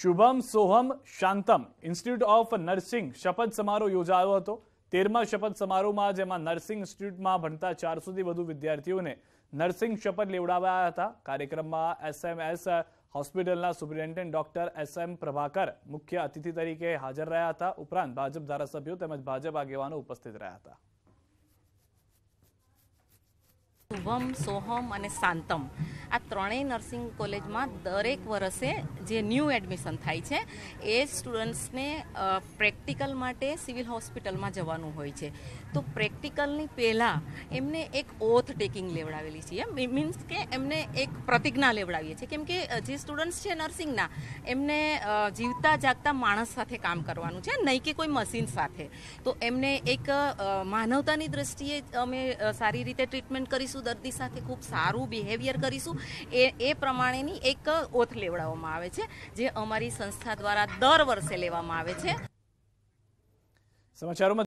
Shubham Soham Shantam institute of nursing શપથ સમારોહ યોજાયો હતો તેરમા શપથ સમારોહમાં જેમાં નર્સિંગ ઇન્સ્ટિટ્યૂટમાં ભણતા ચારસોથી વધુ વિદ્યાર્થીઓને નર્સિંગ શપથ લેવડાવાયા હતા કાર્યક્રમમાં એસએમએસ હોસ્પિટલના superintendent doctor S M Prabhakar મુખ્ય અતિથિ તરીકે હાજર રહ્યા હતા ઉપરાંત ભાજપ ધારાસભ્યો તેમજ ભાજપ આગેવાનો ઉપસ્થિત રહ્યા હતા શુભમ સોહમ અને શાંતમ આ ત્રણેય નર્સિંગ કોલેજમાં દરેક વર્ષે જે ન્યૂ એડમિશન થાય છે એ સ્ટુડન્ટ્સને પ્રેક્ટિકલ માટે સિવિલ હોસ્પિટલમાં જવાનું હોય છે તો પ્રેક્ટિકલની પહેલાં એમને એક ઓથ ટેકિંગ લેવડાવેલી છે મીન્સ કે એમને એક પ્રતિજ્ઞા લેવડાવીએ છીએ કેમ કે જે સ્ટુડન્ટ્સ છે નર્સિંગના એમને જીવતા જાગતા માણસ સાથે કામ કરવાનું છે નહીં કે કોઈ મશીન સાથે તો એમને એક માનવતાની દ્રષ્ટિએ અમે સારી રીતે ટ્રીટમેન્ટ કરીશું દર્દી સાથે ખૂબ સારું બિહેવિયર કરીશું એ એ પ્રમાણેની એક ઓથ લેવડાવવામાં આવે છે જે અમારી સંસ્થા દ્વારા દર વર્ષે લેવામાં આવે છે સમાચારોમાં